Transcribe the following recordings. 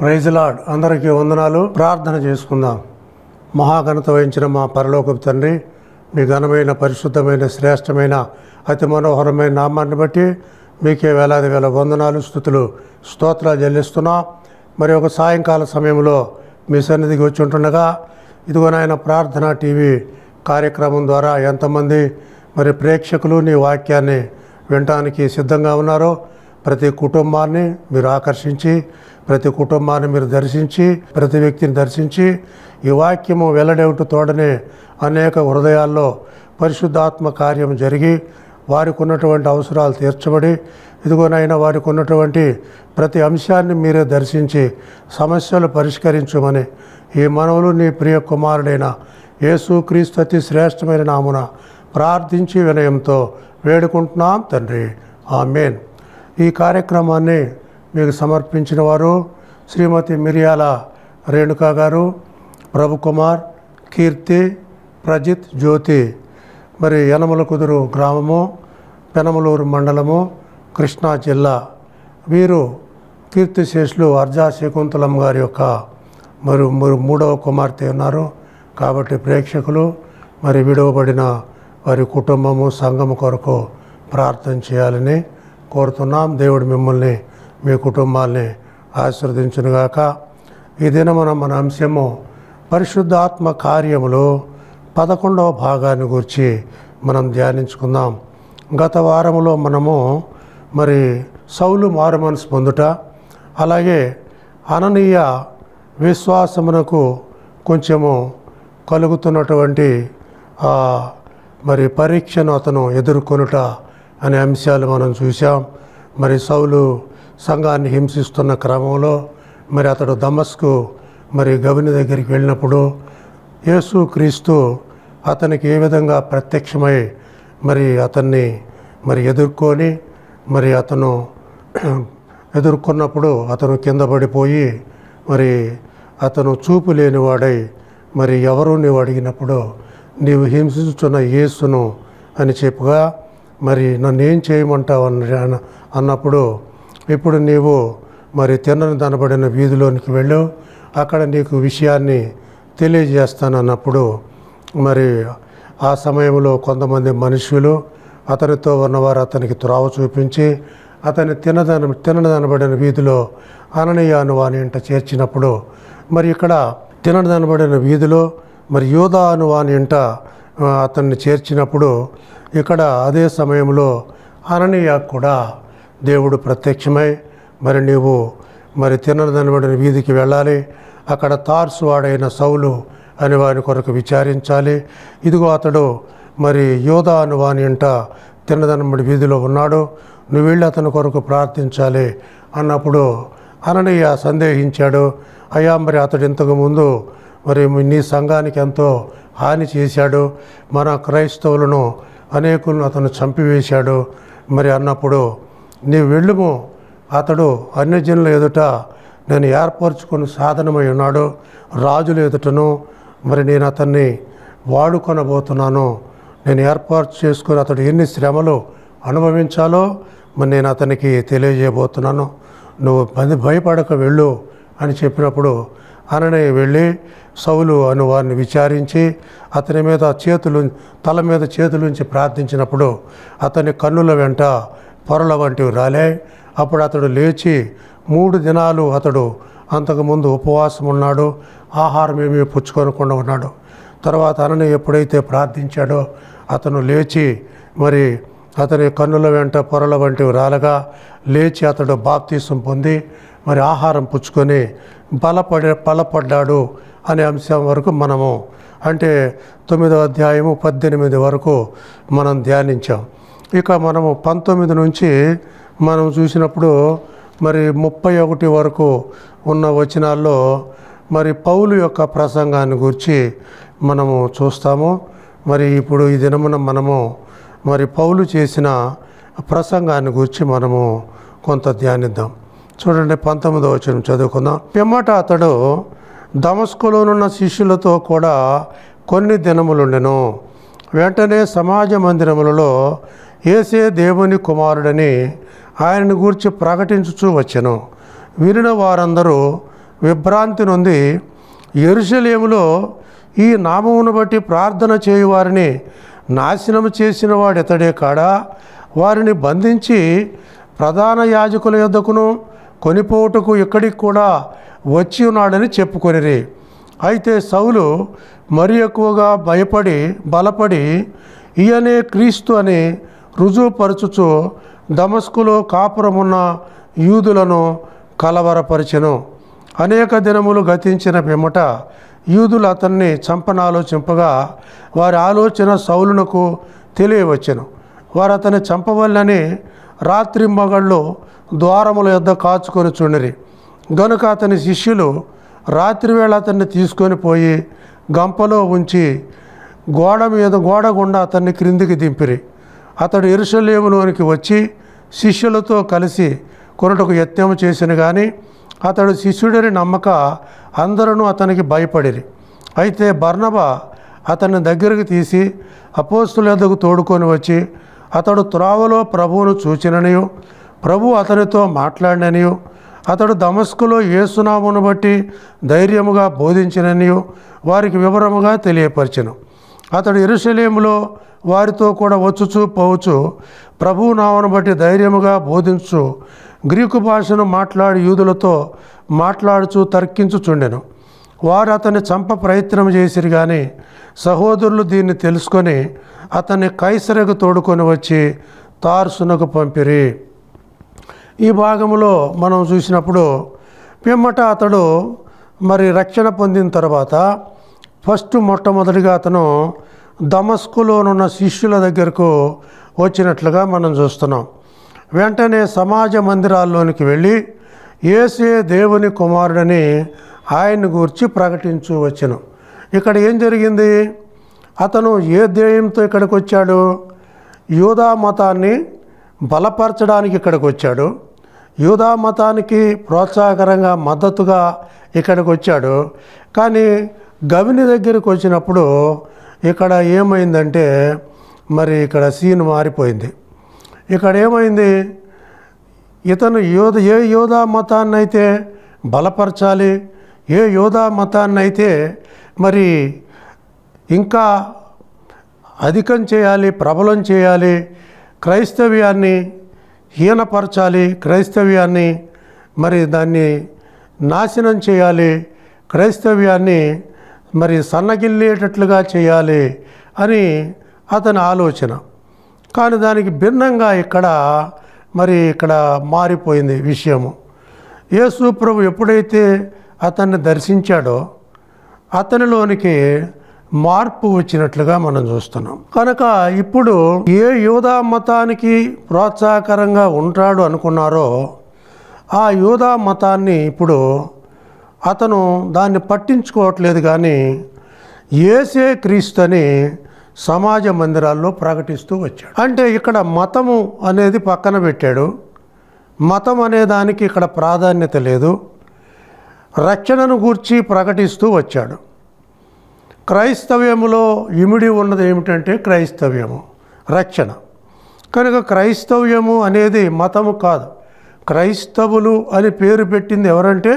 praise lord అందరికీ వందనాలు ప్రార్థన చేసుకుందాం మహాఘనత వహించిన మా పరలోకపు తండ్రి మీ ఘనమైన పరిశుద్ధమైన శ్రేష్టమైన అతి మనోహరమైన నామాన్ని బట్టి మీకే వేలాది వేల వందనాలు స్థుతులు స్తోత్రాలు చెల్లిస్తున్నాం మరి ఒక సాయంకాల సమయంలో మీ సన్నిధికి వచ్చి ఉంటుండగా ఇదిగోనాయన ప్రార్థన టీవీ కార్యక్రమం ద్వారా ఎంతమంది మరి ప్రేక్షకులు నీ వాక్యాన్ని వినటానికి సిద్ధంగా ఉన్నారో ప్రతి కుటుంబాన్ని మీరు ఆకర్షించి ప్రతి కుటుంబాన్ని మీరు దర్శించి ప్రతి వ్యక్తిని దర్శించి ఈ వాక్యము వెల్లడేమిటి తోడనే అనేక హృదయాల్లో పరిశుద్ధాత్మ కార్యం జరిగి వారికి ఉన్నటువంటి అవసరాలు తీర్చబడి ఇదిగోనైనా వారికి ఉన్నటువంటి ప్రతి అంశాన్ని మీరే దర్శించి సమస్యలు పరిష్కరించమని ఈ మనవులు నీ ప్రియ కుమారుడైన యేసుక్రీస్తు అతి శ్రేష్టమైన నామున ప్రార్థించి వినయంతో వేడుకుంటున్నాం తండ్రి ఆ మెయిన్ ఈ కార్యక్రమాన్ని మీకు సమర్పించిన వారు శ్రీమతి మిరియాల రేణుకా గారు ప్రభుకుమార్ కీర్తి ప్రజిత్ జ్యోతి మరి యనమల కుదురు గ్రామము పెనమలూరు మండలము కృష్ణా జిల్లా వీరు కీర్తిశేషులు అర్జా శకుంతలం గారి యొక్క మరి మూడవ కుమార్తె ఉన్నారు కాబట్టి ప్రేక్షకులు మరి విడవబడిన వారి కుటుంబము సంఘము కొరకు ప్రార్థన చేయాలని కోరుతున్నాం దేవుడు మిమ్మల్ని మీ కుటుంబాల్ని ఆశీర్వదించునుగాక ఈ దినమున మన అంశము పరిశుద్ధాత్మ కార్యములో పదకొండవ భాగాన్ని గురించి మనం ధ్యానించుకుందాం గత వారములో మనము మరి సౌలు మారుమనసు పొందుట అలాగే అననీయ విశ్వాసమునకు కొంచెము కలుగుతున్నటువంటి మరి పరీక్షను అతను ఎదుర్కొనుట అనే అంశాలు మనం చూసాం మరి సౌలు సంఘాన్ని హింసిస్తున్న క్రమంలో మరి అతడు దమస్కు మరి గవిని దగ్గరికి వెళ్ళినప్పుడు యేసు క్రీస్తు అతనికి ఏ విధంగా ప్రత్యక్షమై మరి అతన్ని మరి ఎదుర్కొని మరి అతను ఎదుర్కొన్నప్పుడు అతను కింద పడిపోయి మరి అతను చూపు లేనివాడై మరి ఎవరు నీవు అడిగినప్పుడు నీవు హింసించున్న యేసును అని చెప్పుగా మరి నన్ను ఏం చేయమంటావు అన్నప్పుడు ఇప్పుడు నీవు మరి తిన్నను తనబడిన వీధిలోనికి వెళ్ళు అక్కడ నీకు విషయాన్ని తెలియజేస్తానన్నప్పుడు మరి ఆ సమయంలో కొంతమంది మనుషులు అతనితో ఉన్నవారు అతనికి త్రావ చూపించి అతని తినదన తినదనబడిన వీధిలో అననీయాను వాని ఇంట చేర్చినప్పుడు మరి ఇక్కడ తినదనబడిన వీధిలో మరి యోధా అను వాని ఇంట అతన్ని చేర్చినప్పుడు ఇక్కడ అదే సమయంలో అననీయ కూడా దేవుడు ప్రత్యక్షమై మరి నీవు మరి తినదనబడిన వీధికి వెళ్ళాలి అక్కడ తార్సు వాడైన సౌలు అని వాని కొరకు విచారించాలి ఇదిగో అతడు మరి యోధా అని వాని ఇంట తినదనబడి వీధిలో ఉన్నాడు నువ్వు వెళ్ళి అతని కొరకు ప్రార్థించాలి అన్నప్పుడు అననయ్య సందేహించాడు అయ్యా మరి అతడు ఇంతకుముందు మరి నీ సంఘానికి ఎంతో హాని చేశాడు మన క్రైస్తవులను అనేకులను అతను చంపివేశాడు మరి అన్నప్పుడు నీవు వెళ్ళుము అతడు అన్యజనుల ఎదుట నేను ఏర్పరచుకుని సాధనమై ఉన్నాడు రాజుల ఎదుటను మరి నేను అతన్ని వాడుకొనబోతున్నాను నేను ఏర్పాటు చేసుకుని అతడు ఎన్ని శ్రమలు అనుభవించాలో మరి నేను అతనికి తెలియజేయబోతున్నాను నువ్వు మంది భయపడక వెళ్ళు అని చెప్పినప్పుడు అననే వెళ్ళి సౌలు అని వారిని విచారించి అతని మీద చేతులు తల మీద చేతులుంచి ప్రార్థించినప్పుడు అతని కన్నుల వెంట పొరల వంటివి రాలే అప్పుడు అతడు లేచి మూడు దినాలు అతడు అంతకుముందు ఉపవాసం ఉన్నాడు ఆహారం ఏమీ పుచ్చుకొనకుండా ఉన్నాడు తర్వాత అనని ఎప్పుడైతే ప్రార్థించాడో అతను లేచి మరి అతని కన్నుల వెంట పొరల వంటివి రాలగా లేచి అతడు బాప్తీసం పొంది మరి ఆహారం పుచ్చుకొని బలపడే బలపడ్డాడు అనే అంశం వరకు మనము అంటే తొమ్మిదో అధ్యాయము పద్దెనిమిది వరకు మనం ధ్యానించాం ఇక మనము పంతొమ్మిది నుంచి మనం చూసినప్పుడు మరి ముప్పై ఒకటి వరకు ఉన్న వచనాల్లో మరి పౌలు యొక్క ప్రసంగాన్ని గురించి మనము చూస్తాము మరి ఇప్పుడు ఈ దినమున మనము మరి పౌలు చేసిన ప్రసంగాన్ని గురించి మనము కొంత ధ్యానిద్దాం చూడండి పంతొమ్మిదో వచనం చదువుకుందాం పిమ్మట అతడు దమస్కులోనున్న శిష్యులతో కూడా కొన్ని దినములుండెను వెంటనే సమాజ మందిరములలో ఏసే దేవుని కుమారుడని ఆయనను గూర్చి ప్రకటించుచూ వచ్చెను వినిన వారందరూ విభ్రాంతి నుండి ఎరుషలేములో ఈ నామమును బట్టి ప్రార్థన చేయువారిని నాశనం చేసిన వాడు ఇతడే కాడా వారిని బంధించి ప్రధాన యాజకుల యొద్దకును కొనిపోటుకు ఇక్కడికి కూడా వచ్చి ఉన్నాడని చెప్పుకొనిరి అయితే సౌలు మరి ఎక్కువగా భయపడి బలపడి ఈయనే క్రీస్తు అని రుజువుపరచుచు దమస్కులో కాపురమున్న యూదులను కలవరపరిచెను అనేక దినములు గతించిన పిమ్మట యూదులు అతన్ని చంపనాలోచింపగా వారి ఆలోచన సౌలునకు తెలియవచ్చెను వారు అతన్ని చంపవల్లని రాత్రి మగళ్ళు ద్వారముల యొద్ద కాచుకొని చుండిరి గనుక అతని శిష్యులు రాత్రివేళ అతన్ని తీసుకొని పోయి గంపలో ఉంచి గోడ మీద గోడ గుండా అతన్ని క్రిందికి దింపిరి అతడు ఎరుసలేములోనికి వచ్చి శిష్యులతో కలిసి కొనటకు యత్నము చేసిన కానీ అతడు శిష్యుడని నమ్మక అందరూ అతనికి భయపడిరి అయితే బర్ణబ అతన్ని దగ్గరికి తీసి అపోస్తులద్దకు తోడుకొని వచ్చి అతడు త్రావలో ప్రభువును చూచిననియు ప్రభు అతనితో మాట్లాడిననియు అతడు దమస్కులో ఏసునామును బట్టి ధైర్యముగా బోధించిననియు వారికి వివరముగా తెలియపరిచను అతడు ఎరుసలేములో వారితో కూడా వచ్చుచు పోవచ్చు ప్రభువు నామను బట్టి ధైర్యముగా బోధించు గ్రీకు భాషను మాట్లాడి యూదులతో మాట్లాడుచు చుండెను వారు అతన్ని చంప ప్రయత్నం చేసిరు కానీ సహోదరులు దీన్ని తెలుసుకొని అతన్ని కైసరకు తోడుకొని వచ్చి తార్సునకు పంపిరి ఈ భాగంలో మనం చూసినప్పుడు పిమ్మట అతడు మరి రక్షణ పొందిన తర్వాత ఫస్ట్ మొట్టమొదటిగా అతను దమస్కులోనున్న శిష్యుల దగ్గరకు వచ్చినట్లుగా మనం చూస్తున్నాం వెంటనే సమాజ మందిరాల్లోనికి వెళ్ళి ఏసే దేవుని కుమారుడని ఆయన్ని గూర్చి ప్రకటించు వచ్చను ఇక్కడ ఏం జరిగింది అతను ఏ ధ్యేయంతో ఇక్కడికి వచ్చాడు యూదా మతాన్ని బలపరచడానికి ఇక్కడికి వచ్చాడు యూదా మతానికి ప్రోత్సాహకరంగా మద్దతుగా ఇక్కడికి వచ్చాడు కానీ గవిని దగ్గరికి వచ్చినప్పుడు ఇక్కడ ఏమైందంటే మరి ఇక్కడ సీన్ మారిపోయింది ఇక్కడ ఏమైంది ఇతను యోధ ఏ యోధా మతాన్నైతే బలపరచాలి ఏ యోధా మతాన్నైతే మరి ఇంకా అధికం చేయాలి ప్రబలం చేయాలి క్రైస్తవ్యాన్ని హీనపరచాలి క్రైస్తవ్యాన్ని మరి దాన్ని నాశనం చేయాలి క్రైస్తవ్యాన్ని మరి సన్నగిల్లేటట్లుగా చేయాలి అని అతని ఆలోచన కానీ దానికి భిన్నంగా ఇక్కడ మరి ఇక్కడ మారిపోయింది విషయము యేసు ప్రభు ఎప్పుడైతే అతన్ని దర్శించాడో అతనిలోనికి మార్పు వచ్చినట్లుగా మనం చూస్తున్నాం కనుక ఇప్పుడు ఏ యూదా మతానికి ప్రోత్సాహకరంగా ఉంటాడు అనుకున్నారో ఆ యూదా మతాన్ని ఇప్పుడు అతను దాన్ని పట్టించుకోవట్లేదు కానీ ఏసే క్రీస్తుని సమాజ మందిరాల్లో ప్రకటిస్తూ వచ్చాడు అంటే ఇక్కడ మతము అనేది పక్కన పెట్టాడు మతం అనే దానికి ఇక్కడ ప్రాధాన్యత లేదు రక్షణను గూర్చి ప్రకటిస్తూ వచ్చాడు క్రైస్తవ్యములో ఇమిడి ఉన్నది ఏమిటంటే క్రైస్తవ్యము రక్షణ కనుక క్రైస్తవ్యము అనేది మతము కాదు క్రైస్తవులు అని పేరు పెట్టింది ఎవరంటే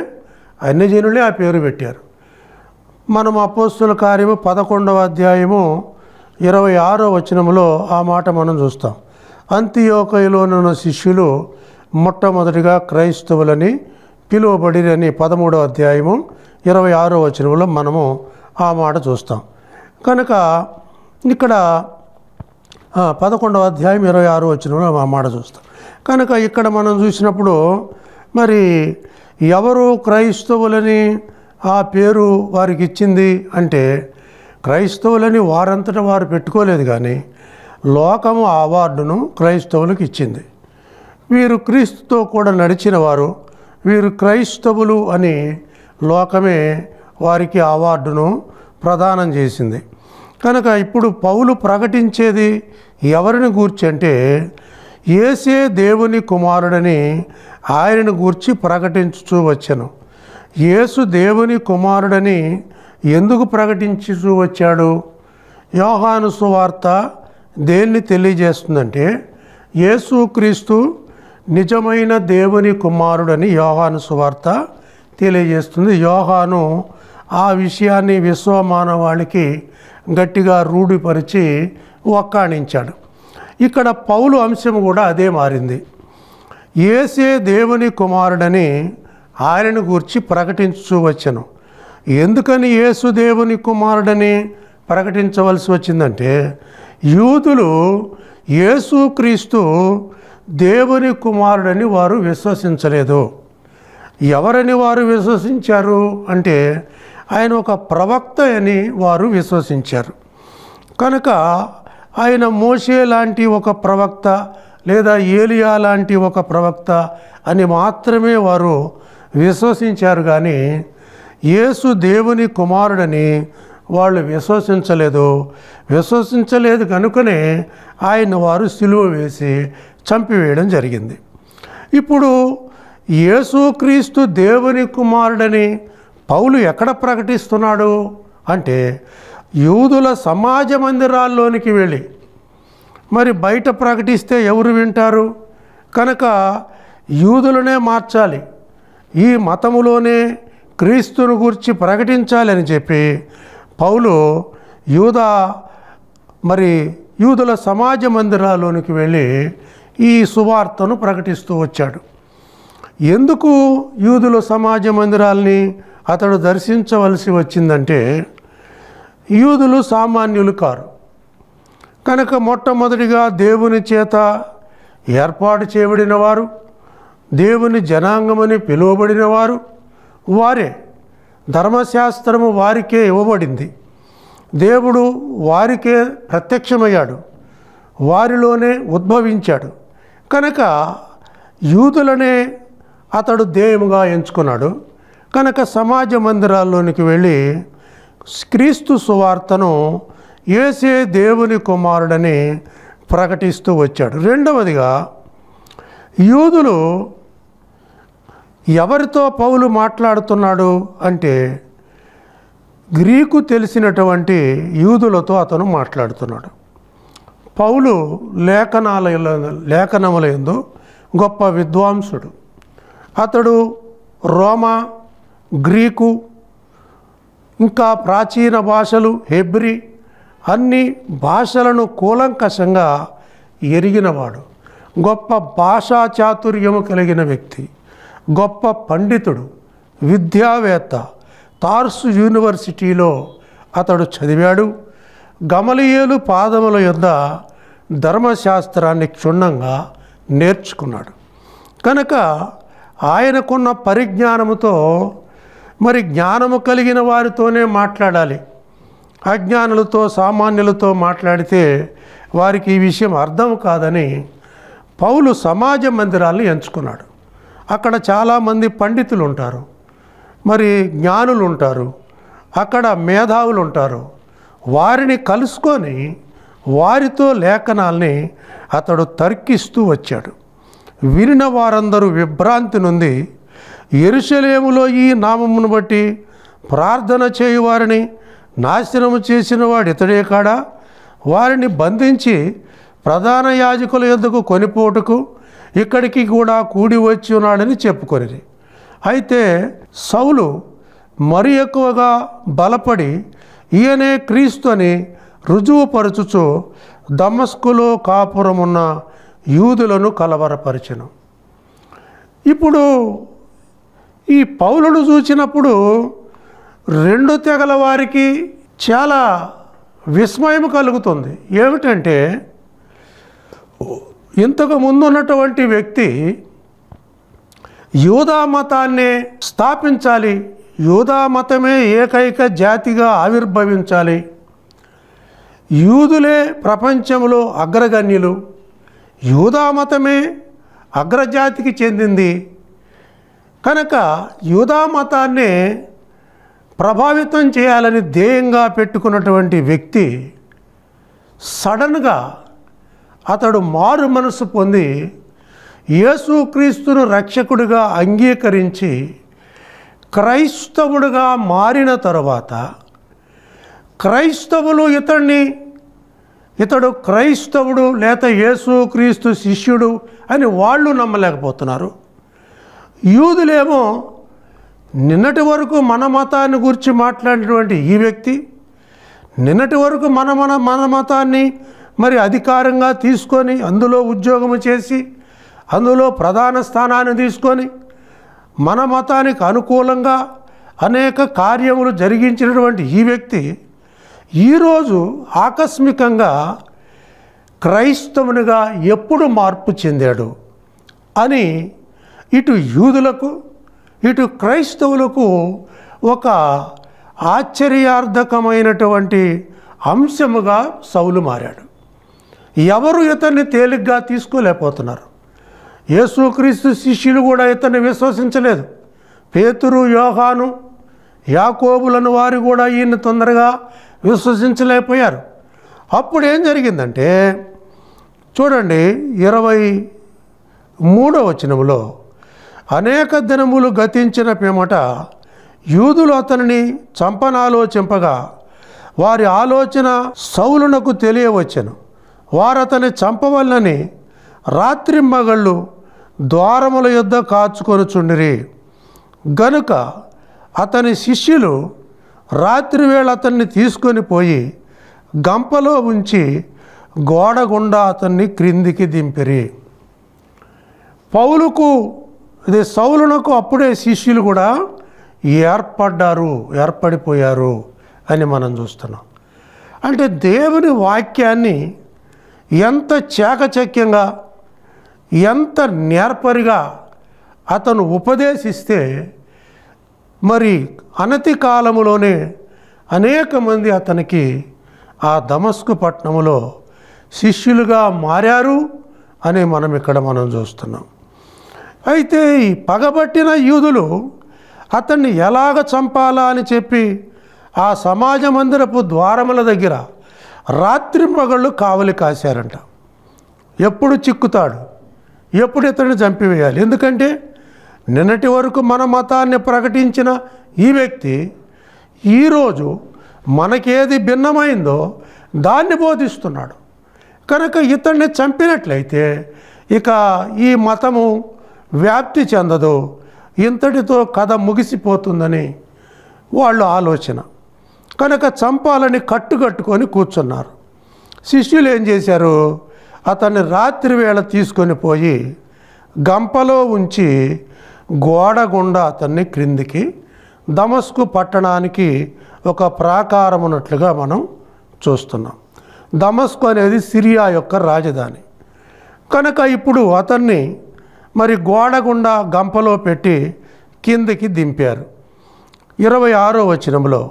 అన్యజనులే ఆ పేరు పెట్టారు మనం అపోస్తుల కార్యము పదకొండవ అధ్యాయము ఇరవై ఆరో వచనంలో ఆ మాట మనం చూస్తాం అంత్యోకయలోనున్న శిష్యులు మొట్టమొదటిగా క్రైస్తవులని పిలువబడిరని పదమూడవ అధ్యాయము ఇరవై ఆరో వచనంలో మనము ఆ మాట చూస్తాం కనుక ఇక్కడ పదకొండవ అధ్యాయం ఇరవై ఆరో వచనంలో ఆ మాట చూస్తాం కనుక ఇక్కడ మనం చూసినప్పుడు మరి ఎవరు క్రైస్తవులని ఆ పేరు వారికి ఇచ్చింది అంటే క్రైస్తవులని వారంతటా వారు పెట్టుకోలేదు కానీ లోకము అవార్డును క్రైస్తవులకు ఇచ్చింది వీరు క్రీస్తుతో కూడా నడిచిన వారు వీరు క్రైస్తవులు అని లోకమే వారికి అవార్డును ప్రదానం చేసింది కనుక ఇప్పుడు పౌలు ప్రకటించేది ఎవరిని గూర్చి అంటే ఏసే దేవుని కుమారుడని ఆయనను గూర్చి ప్రకటించు వచ్చాను యేసు దేవుని కుమారుడని ఎందుకు ప్రకటించుచూ వచ్చాడు యోహాను సువార్త దేన్ని తెలియజేస్తుందంటే యేసుక్రీస్తు నిజమైన దేవుని కుమారుడని యోహాను సువార్త తెలియజేస్తుంది యోహాను ఆ విషయాన్ని విశ్వమానవాళికి గట్టిగా రూఢిపరిచి ఒక్కాణించాడు ఇక్కడ పౌలు అంశం కూడా అదే మారింది ఏసే దేవుని కుమారుడని ఆయనను గూర్చి వచ్చను ఎందుకని యేసు దేవుని కుమారుడని ప్రకటించవలసి వచ్చిందంటే యూదులు యేసుక్రీస్తు దేవుని కుమారుడని వారు విశ్వసించలేదు ఎవరని వారు విశ్వసించారు అంటే ఆయన ఒక ప్రవక్త అని వారు విశ్వసించారు కనుక ఆయన మోషే లాంటి ఒక ప్రవక్త లేదా ఏలియా లాంటి ఒక ప్రవక్త అని మాత్రమే వారు విశ్వసించారు కానీ యేసు దేవుని కుమారుడని వాళ్ళు విశ్వసించలేదు విశ్వసించలేదు కనుకనే ఆయన వారు సిలువ వేసి చంపివేయడం జరిగింది ఇప్పుడు యేసుక్రీస్తు దేవుని కుమారుడని పౌలు ఎక్కడ ప్రకటిస్తున్నాడు అంటే యూదుల సమాజ మందిరాల్లోనికి వెళ్ళి మరి బయట ప్రకటిస్తే ఎవరు వింటారు కనుక యూదులనే మార్చాలి ఈ మతములోనే క్రీస్తును గురించి ప్రకటించాలని చెప్పి పౌలు యూద మరి యూదుల సమాజ మందిరాల్లోనికి వెళ్ళి ఈ సువార్తను ప్రకటిస్తూ వచ్చాడు ఎందుకు యూదుల సమాజ మందిరాల్ని అతడు దర్శించవలసి వచ్చిందంటే యూదులు సామాన్యులు కారు కనుక మొట్టమొదటిగా దేవుని చేత ఏర్పాటు చేయబడిన వారు దేవుని జనాంగమని పిలువబడిన వారు వారే ధర్మశాస్త్రము వారికే ఇవ్వబడింది దేవుడు వారికే ప్రత్యక్షమయ్యాడు వారిలోనే ఉద్భవించాడు కనుక యూదులనే అతడు ధ్యేయముగా ఎంచుకున్నాడు కనుక సమాజ మందిరాల్లోనికి వెళ్ళి క్రీస్తు సువార్తను ఏసే దేవుని కుమారుడని ప్రకటిస్తూ వచ్చాడు రెండవదిగా యూదులు ఎవరితో పౌలు మాట్లాడుతున్నాడు అంటే గ్రీకు తెలిసినటువంటి యూదులతో అతను మాట్లాడుతున్నాడు పౌలు లేఖనాలయ లేఖనములందు గొప్ప విద్వాంసుడు అతడు రోమా గ్రీకు ఇంకా ప్రాచీన భాషలు హెబ్రి అన్ని భాషలను కూలంకషంగా ఎరిగినవాడు గొప్ప భాషా చాతుర్యము కలిగిన వ్యక్తి గొప్ప పండితుడు విద్యావేత్త తార్సు యూనివర్సిటీలో అతడు చదివాడు గమలియేలు పాదముల యొద్ద ధర్మశాస్త్రాన్ని క్షుణ్ణంగా నేర్చుకున్నాడు కనుక ఆయనకున్న పరిజ్ఞానముతో మరి జ్ఞానము కలిగిన వారితోనే మాట్లాడాలి అజ్ఞానులతో సామాన్యులతో మాట్లాడితే వారికి ఈ విషయం అర్థం కాదని పౌలు సమాజ మందిరాలను ఎంచుకున్నాడు అక్కడ చాలామంది పండితులు ఉంటారు మరి జ్ఞానులు ఉంటారు అక్కడ మేధావులు ఉంటారు వారిని కలుసుకొని వారితో లేఖనాల్ని అతడు తర్కిస్తూ వచ్చాడు వినిన వారందరూ విభ్రాంతి నుండి ఎరుశలేములో ఈ నామమును బట్టి ప్రార్థన చేయువారిని నాశనము చేసిన వాడు ఇతడే కాడా వారిని బంధించి ప్రధాన యాజకుల ఎందుకు కొనిపోటుకు ఇక్కడికి కూడా కూడి వచ్చి ఉన్నాడని చెప్పుకొని అయితే సౌలు మరి ఎక్కువగా బలపడి ఈయనే క్రీస్తు అని రుజువుపరచుచు దమస్కులో కాపురమున్న యూదులను కలవరపరిచను ఇప్పుడు ఈ పౌలుడు చూసినప్పుడు రెండు తెగల వారికి చాలా విస్మయం కలుగుతుంది ఏమిటంటే ఇంతకు ముందు ఉన్నటువంటి వ్యక్తి యూదా మతాన్ని స్థాపించాలి యూదా మతమే ఏకైక జాతిగా ఆవిర్భవించాలి యూదులే ప్రపంచంలో అగ్రగణ్యులు యూదా మతమే అగ్రజాతికి చెందింది కనుక యూదా మతాన్ని ప్రభావితం చేయాలని ధ్యేయంగా పెట్టుకున్నటువంటి వ్యక్తి సడన్గా అతడు మారు మనసు పొంది యేసుక్రీస్తును రక్షకుడిగా అంగీకరించి క్రైస్తవుడుగా మారిన తరువాత క్రైస్తవులు ఇతన్ని ఇతడు క్రైస్తవుడు లేత యేసుక్రీస్తు శిష్యుడు అని వాళ్ళు నమ్మలేకపోతున్నారు యూదులేమో నిన్నటి వరకు మన మతాన్ని గురించి మాట్లాడినటువంటి ఈ వ్యక్తి నిన్నటి వరకు మన మన మన మతాన్ని మరి అధికారంగా తీసుకొని అందులో ఉద్యోగం చేసి అందులో ప్రధాన స్థానాన్ని తీసుకొని మన మతానికి అనుకూలంగా అనేక కార్యములు జరిగించినటువంటి ఈ వ్యక్తి ఈరోజు ఆకస్మికంగా క్రైస్తవునిగా ఎప్పుడు మార్పు చెందాడు అని ఇటు యూదులకు ఇటు క్రైస్తవులకు ఒక ఆశ్చర్యార్థకమైనటువంటి అంశముగా సౌలు మారాడు ఎవరు ఇతన్ని తేలిగ్గా తీసుకోలేకపోతున్నారు యేసుక్రీస్తు శిష్యులు కూడా ఇతన్ని విశ్వసించలేదు పేతురు యోహాను యాకోబులను వారు కూడా ఈయన్ని తొందరగా విశ్వసించలేకపోయారు అప్పుడు ఏం జరిగిందంటే చూడండి ఇరవై మూడో వచనంలో అనేక దినములు గతించిన పిమట యూదులు అతనిని చంపనాలోచింపగా వారి ఆలోచన సౌలునకు వారు వారతని చంపవల్లని రాత్రి మగళ్ళు ద్వారముల కాచుకొని కాచుకొనుచుండిరి గనుక అతని శిష్యులు రాత్రివేళ అతన్ని తీసుకొని పోయి గంపలో ఉంచి గోడగుండా అతన్ని క్రిందికి దింపిరి పౌలుకు ఇది సౌలునకు అప్పుడే శిష్యులు కూడా ఏర్పడ్డారు ఏర్పడిపోయారు అని మనం చూస్తున్నాం అంటే దేవుని వాక్యాన్ని ఎంత చాకచక్యంగా ఎంత నేర్పరిగా అతను ఉపదేశిస్తే మరి అనతి కాలములోనే అనేక మంది అతనికి ఆ దమస్కు పట్టణంలో శిష్యులుగా మారారు అని మనం ఇక్కడ మనం చూస్తున్నాం అయితే ఈ పగబట్టిన యూదులు అతన్ని ఎలాగ చంపాలా అని చెప్పి ఆ సమాజ మందిరపు ద్వారముల దగ్గర రాత్రి మగళ్ళు కావలి కాశారంట ఎప్పుడు చిక్కుతాడు ఎప్పుడు ఇతడిని చంపివేయాలి ఎందుకంటే నిన్నటి వరకు మన మతాన్ని ప్రకటించిన ఈ వ్యక్తి ఈరోజు మనకేది భిన్నమైందో దాన్ని బోధిస్తున్నాడు కనుక ఇతన్ని చంపినట్లయితే ఇక ఈ మతము వ్యాప్తి చెందదు ఇంతటితో కథ ముగిసిపోతుందని వాళ్ళు ఆలోచన కనుక చంపాలని కట్టుకట్టుకొని కూర్చున్నారు శిష్యులు ఏం చేశారు అతన్ని రాత్రి వేళ తీసుకొని పోయి గంపలో ఉంచి గోడగుండా అతన్ని క్రిందికి దమస్కు పట్టణానికి ఒక ప్రాకారం ఉన్నట్లుగా మనం చూస్తున్నాం దమస్కు అనేది సిరియా యొక్క రాజధాని కనుక ఇప్పుడు అతన్ని మరి గోడ గుండా గంపలో పెట్టి కిందికి దింపారు ఇరవై ఆరో వచనంలో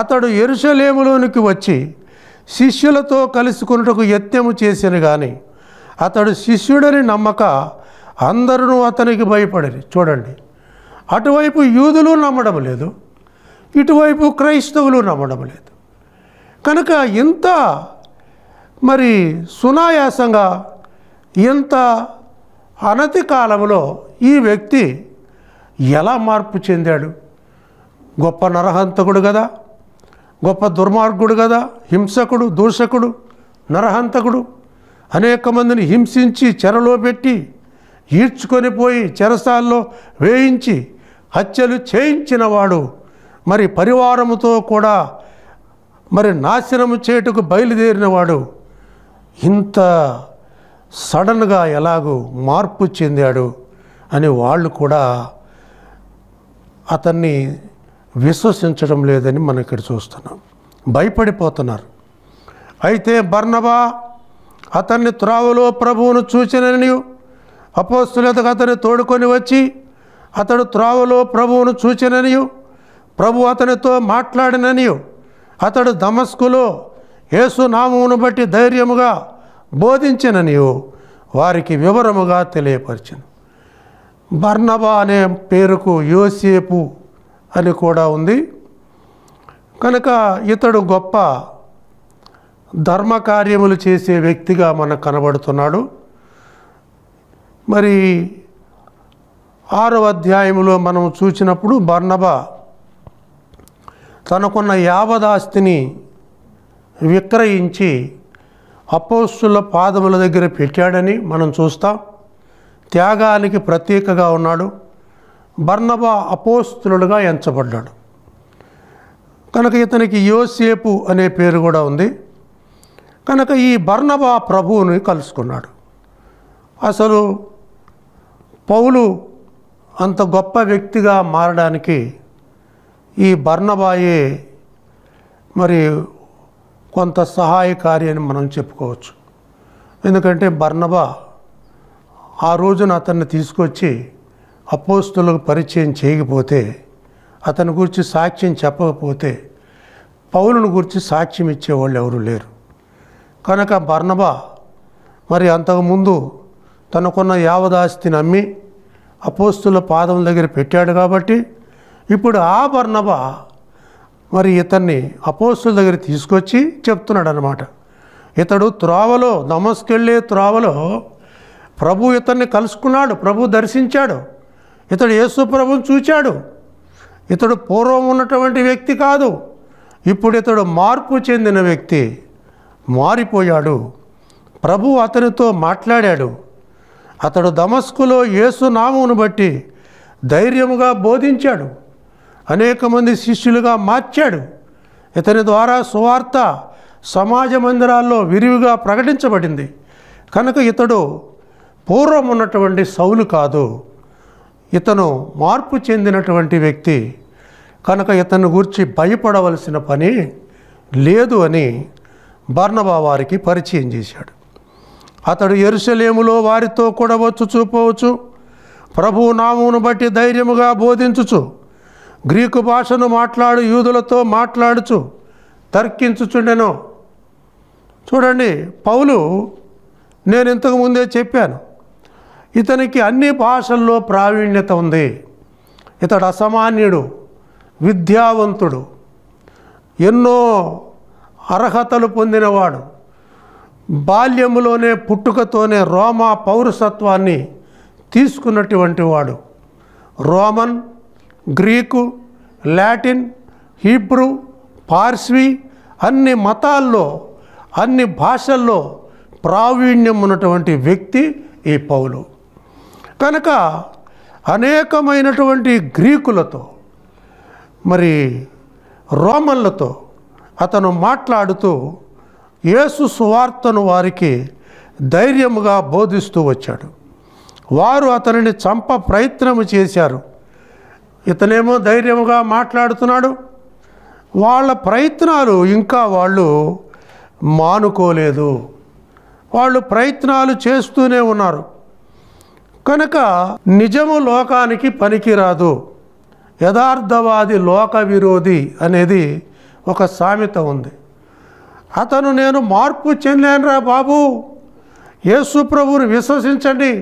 అతడు ఎరుసలేములోనికి వచ్చి శిష్యులతో కలుసుకున్నటకు యత్నము చేసిన కానీ అతడు శిష్యుడని నమ్మక అందరూ అతనికి భయపడరు చూడండి అటువైపు యూదులు నమ్మడం లేదు ఇటువైపు క్రైస్తవులు నమ్మడం లేదు కనుక ఇంత మరి సునాయాసంగా ఇంత అనతి కాలంలో ఈ వ్యక్తి ఎలా మార్పు చెందాడు గొప్ప నరహంతకుడు కదా గొప్ప దుర్మార్గుడు కదా హింసకుడు దూషకుడు నరహంతకుడు అనేక మందిని హింసించి చెరలో పెట్టి ఈడ్చుకొని పోయి చెరసాల్లో వేయించి హత్యలు చేయించినవాడు మరి పరివారముతో కూడా మరి నాశనము చేయటకు బయలుదేరినవాడు ఇంత సడన్గా ఎలాగూ మార్పు చెందాడు అని వాళ్ళు కూడా అతన్ని విశ్వసించడం లేదని మనం ఇక్కడ చూస్తున్నాం భయపడిపోతున్నారు అయితే బర్ణబా అతన్ని త్రావులో ప్రభువును చూచినని అపోస్తులతో అతన్ని తోడుకొని వచ్చి అతడు త్రావులో ప్రభువును చూచినని ప్రభు అతనితో మాట్లాడిననియు అతడు దమస్కులో యేసునామును బట్టి ధైర్యముగా బోధించిన నీవు వారికి వివరముగా తెలియపరిచను బర్ణబా అనే పేరుకు యోసేపు అని కూడా ఉంది కనుక ఇతడు గొప్ప ధర్మకార్యములు చేసే వ్యక్తిగా మనకు కనబడుతున్నాడు మరి ఆరో అధ్యాయంలో మనం చూసినప్పుడు బర్ణబ తనకున్న యావదాస్తిని విక్రయించి అపోస్తుల పాదముల దగ్గర పెట్టాడని మనం చూస్తాం త్యాగానికి ప్రత్యేకగా ఉన్నాడు బర్ణబా అపోస్తులుడుగా ఎంచబడ్డాడు కనుక ఇతనికి యోసేపు అనే పేరు కూడా ఉంది కనుక ఈ బర్ణబా ప్రభువుని కలుసుకున్నాడు అసలు పౌలు అంత గొప్ప వ్యక్తిగా మారడానికి ఈ బర్ణబాయే మరి కొంత సహాయకారి అని మనం చెప్పుకోవచ్చు ఎందుకంటే బర్ణబా ఆ రోజున అతన్ని తీసుకొచ్చి అపోస్తులకు పరిచయం చేయకపోతే అతని గురించి సాక్ష్యం చెప్పకపోతే పౌలను గురించి సాక్ష్యం ఇచ్చేవాళ్ళు ఎవరు లేరు కనుక బర్ణబా మరి అంతకుముందు తనకున్న యావదాస్తిని అమ్మి అపోస్తుల పాదం దగ్గర పెట్టాడు కాబట్టి ఇప్పుడు ఆ బర్ణబా మరి ఇతన్ని అపోస్తుల దగ్గర తీసుకొచ్చి చెప్తున్నాడు అనమాట ఇతడు త్రోవలో నమస్కెళ్ళే త్రోవలో ప్రభు ఇతన్ని కలుసుకున్నాడు ప్రభు దర్శించాడు ఇతడు యేసు ప్రభుని చూచాడు ఇతడు పూర్వం ఉన్నటువంటి వ్యక్తి కాదు ఇప్పుడు ఇతడు మార్పు చెందిన వ్యక్తి మారిపోయాడు ప్రభు అతనితో మాట్లాడాడు అతడు దమస్కులో యేసు నామమును బట్టి ధైర్యముగా బోధించాడు అనేక మంది శిష్యులుగా మార్చాడు ఇతని ద్వారా సువార్త సమాజ మందిరాల్లో విరివిగా ప్రకటించబడింది కనుక ఇతడు పూర్వం ఉన్నటువంటి సౌలు కాదు ఇతను మార్పు చెందినటువంటి వ్యక్తి కనుక ఇతను గురించి భయపడవలసిన పని లేదు అని బర్ణబా వారికి పరిచయం చేశాడు అతడు ఎరుసలేములో వారితో కూడా వచ్చు చూపవచ్చు ప్రభు నామును బట్టి ధైర్యముగా బోధించుచు గ్రీకు భాషను మాట్లాడు యూదులతో మాట్లాడుచు తర్కించుచుండెను చూడండి పౌలు నేను ఇంతకు ముందే చెప్పాను ఇతనికి అన్ని భాషల్లో ప్రావీణ్యత ఉంది ఇతడు అసామాన్యుడు విద్యావంతుడు ఎన్నో అర్హతలు పొందినవాడు బాల్యములోనే పుట్టుకతోనే రోమా పౌరసత్వాన్ని తీసుకున్నటువంటి వాడు రోమన్ గ్రీకు లాటిన్ హీబ్రూ పార్స్వీ అన్ని మతాల్లో అన్ని భాషల్లో ప్రావీణ్యం ఉన్నటువంటి వ్యక్తి ఈ పౌలు కనుక అనేకమైనటువంటి గ్రీకులతో మరి రోమన్లతో అతను మాట్లాడుతూ యేసు సువార్తను వారికి ధైర్యముగా బోధిస్తూ వచ్చాడు వారు అతనిని చంప ప్రయత్నము చేశారు ఇతనేమో ధైర్యముగా మాట్లాడుతున్నాడు వాళ్ళ ప్రయత్నాలు ఇంకా వాళ్ళు మానుకోలేదు వాళ్ళు ప్రయత్నాలు చేస్తూనే ఉన్నారు కనుక నిజము లోకానికి పనికిరాదు యథార్థవాది లోక విరోధి అనేది ఒక సామెత ఉంది అతను నేను మార్పు చెందానురా బాబు యేసు ప్రభువుని విశ్వసించండి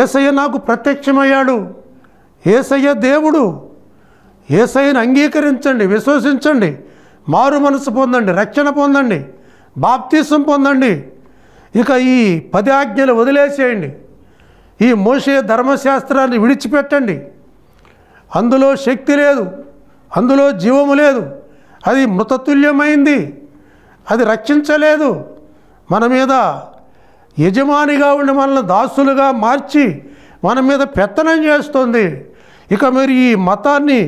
ఏసయ్య నాకు ప్రత్యక్షమయ్యాడు ఏసయ్య దేవుడు ఏసయ్యను అంగీకరించండి విశ్వసించండి మారు మనసు పొందండి రక్షణ పొందండి బాప్తీసం పొందండి ఇక ఈ పది ఆజ్ఞలు వదిలేసేయండి ఈ మోసే ధర్మశాస్త్రాన్ని విడిచిపెట్టండి అందులో శక్తి లేదు అందులో జీవము లేదు అది మృతతుల్యమైంది అది రక్షించలేదు మన మీద యజమానిగా ఉండి మనల్ని దాసులుగా మార్చి మన మీద పెత్తనం చేస్తుంది ఇక మీరు ఈ మతాన్ని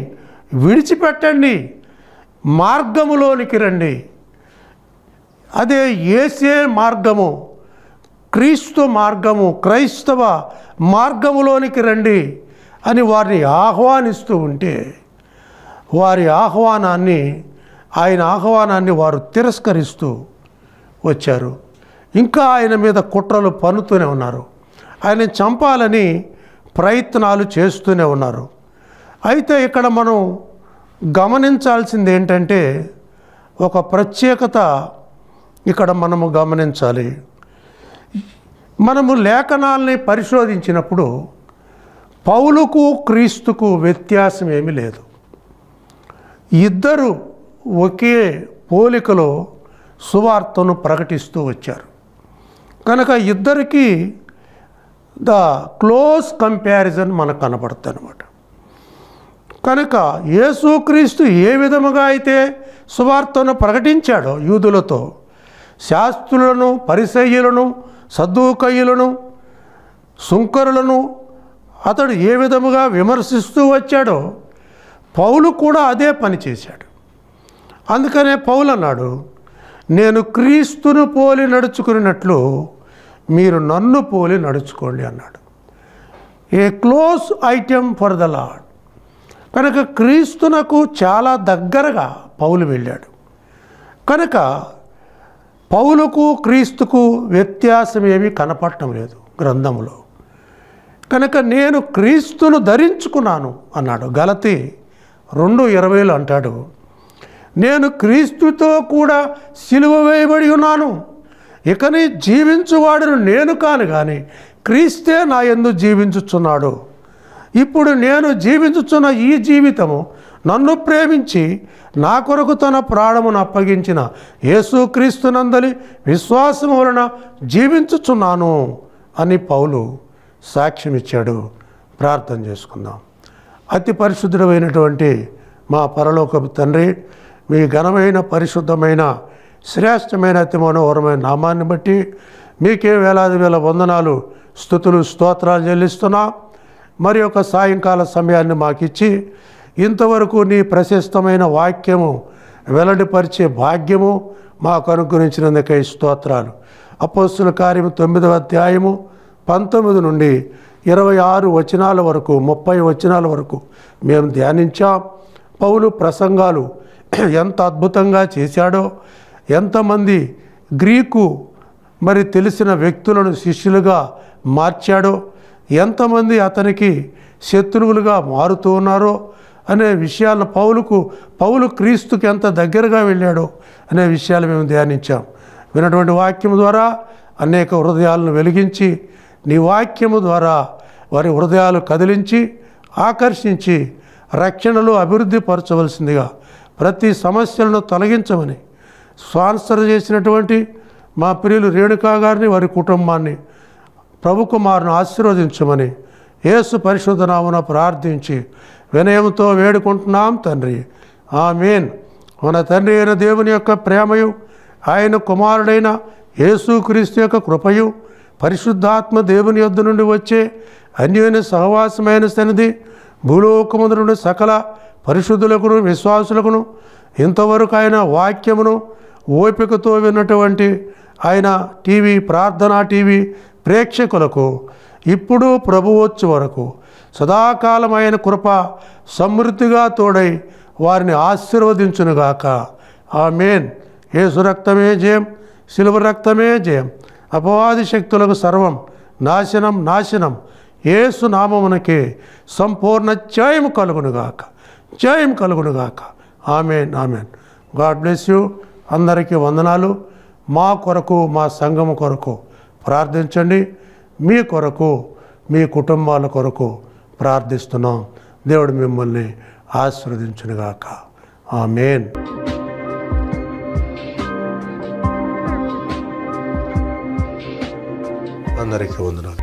విడిచిపెట్టండి మార్గములోనికి రండి అదే ఏసే మార్గము క్రీస్తు మార్గము క్రైస్తవ మార్గములోనికి రండి అని వారిని ఆహ్వానిస్తూ ఉంటే వారి ఆహ్వానాన్ని ఆయన ఆహ్వానాన్ని వారు తిరస్కరిస్తూ వచ్చారు ఇంకా ఆయన మీద కుట్రలు పన్నుతూనే ఉన్నారు ఆయన చంపాలని ప్రయత్నాలు చేస్తూనే ఉన్నారు అయితే ఇక్కడ మనం గమనించాల్సింది ఏంటంటే ఒక ప్రత్యేకత ఇక్కడ మనము గమనించాలి మనము లేఖనాల్ని పరిశోధించినప్పుడు పౌలుకు క్రీస్తుకు వ్యత్యాసం ఏమీ లేదు ఇద్దరు ఒకే పోలికలో సువార్తను ప్రకటిస్తూ వచ్చారు కనుక ఇద్దరికీ ద క్లోజ్ కంపారిజన్ మనకు కనబడుతుంది అనమాట కనుక యేసుక్రీస్తు ఏ విధముగా అయితే సువార్తను ప్రకటించాడో యూదులతో శాస్త్రులను పరిసయ్యులను సద్దుకయ్యులను సుంకరులను అతడు ఏ విధముగా విమర్శిస్తూ వచ్చాడో పౌలు కూడా అదే పని చేశాడు అందుకనే పౌలు అన్నాడు నేను క్రీస్తును పోలి నడుచుకున్నట్లు మీరు నన్ను పోలి నడుచుకోండి అన్నాడు a close item for the lord కనుక క్రీస్తునకు చాలా దగ్గరగా పౌలు వెళ్ళాడు కనుక పౌలుకు క్రీస్తుకు వ్యత్యాసం ఏమీ కనపడటం లేదు గ్రంథంలో కనుక నేను క్రీస్తును ధరించుకున్నాను అన్నాడు గలతి రెండు ఇరవైలు అంటాడు నేను క్రీస్తుతో కూడా సిలువ వేయబడి ఉన్నాను ఇకని జీవించువాడును నేను కాను కానీ క్రీస్తే నా ఎందు జీవించుచున్నాడు ఇప్పుడు నేను జీవించుచున్న ఈ జీవితము నన్ను ప్రేమించి నా కొరకు తన ప్రాణమును అప్పగించిన యేసుక్రీస్తునందలి విశ్వాసం వలన జీవించుచున్నాను అని పౌలు సాక్ష్యం ఇచ్చాడు ప్రార్థన చేసుకుందాం అతి పరిశుద్ధమైనటువంటి మా పరలోక తండ్రి మీ ఘనమైన పరిశుద్ధమైన శ్రేష్టమైన అతి మనోహరమైన నామాన్ని బట్టి మీకే వేలాది వేల వందనాలు స్థుతులు స్తోత్రాలు చెల్లిస్తున్నా మరి ఒక సాయంకాల సమయాన్ని మాకిచ్చి ఇంతవరకు నీ ప్రశస్తమైన వాక్యము వెల్లడిపరిచే భాగ్యము మాకు అనుగ్రహించినందుకై స్తోత్రాలు అపోస్తుల కార్యం తొమ్మిదవ అధ్యాయము పంతొమ్మిది నుండి ఇరవై ఆరు వచనాల వరకు ముప్పై వచనాల వరకు మేము ధ్యానించాం పౌలు ప్రసంగాలు ఎంత అద్భుతంగా చేశాడో ఎంతమంది గ్రీకు మరి తెలిసిన వ్యక్తులను శిష్యులుగా మార్చాడో ఎంతమంది అతనికి శత్రువులుగా మారుతూ ఉన్నారో అనే విషయాలను పౌలుకు పౌలు క్రీస్తుకి ఎంత దగ్గరగా వెళ్ళాడో అనే విషయాలు మేము ధ్యానించాం వినటువంటి వాక్యం ద్వారా అనేక హృదయాలను వెలిగించి నీ వాక్యము ద్వారా వారి హృదయాలు కదిలించి ఆకర్షించి రక్షణలో అభివృద్ధి పరచవలసిందిగా ప్రతి సమస్యలను తొలగించమని స్పాన్సర్ చేసినటువంటి మా ప్రియులు రేణుకా గారిని వారి కుటుంబాన్ని ప్రభుకుమారును ఆశీర్వదించమని యేసు పరిశోధనామున ప్రార్థించి వినయంతో వేడుకుంటున్నాం తండ్రి ఆ మేన్ మన తండ్రి అయిన దేవుని యొక్క ప్రేమయు ఆయన కుమారుడైన యేసుక్రీస్తు యొక్క కృపయు పరిశుద్ధాత్మ దేవుని యొద్ద నుండి వచ్చే అన్యోన్య సహవాసమైన సన్నిధి భూలోకముందు నుండి సకల పరిశుద్ధులకును విశ్వాసులకును ఇంతవరకు ఆయన వాక్యమును ఓపికతో విన్నటువంటి ఆయన టీవీ ప్రార్థనా టీవీ ప్రేక్షకులకు ఇప్పుడు ప్రభు వరకు సదాకాలం ఆయన కృప సమృద్ధిగా తోడై వారిని ఆశీర్వదించునుగాక ఆ మేన్ ఏసు రక్తమే జయం సిలువ రక్తమే జయం అపవాది శక్తులకు సర్వం నాశనం నాశనం ఏసు నామమునకే సంపూర్ణ జయం కలుగునుగాక జయం కలుగునుగాక amen amen God bless you అందరికీ వందనాలు మా కొరకు మా సంఘం కొరకు ప్రార్థించండి మీ కొరకు మీ కుటుంబాల కొరకు ప్రార్థిస్తున్నాం దేవుడు మిమ్మల్ని ఆశీర్వదించునుగాక ఆ అందరికీ వందనాలు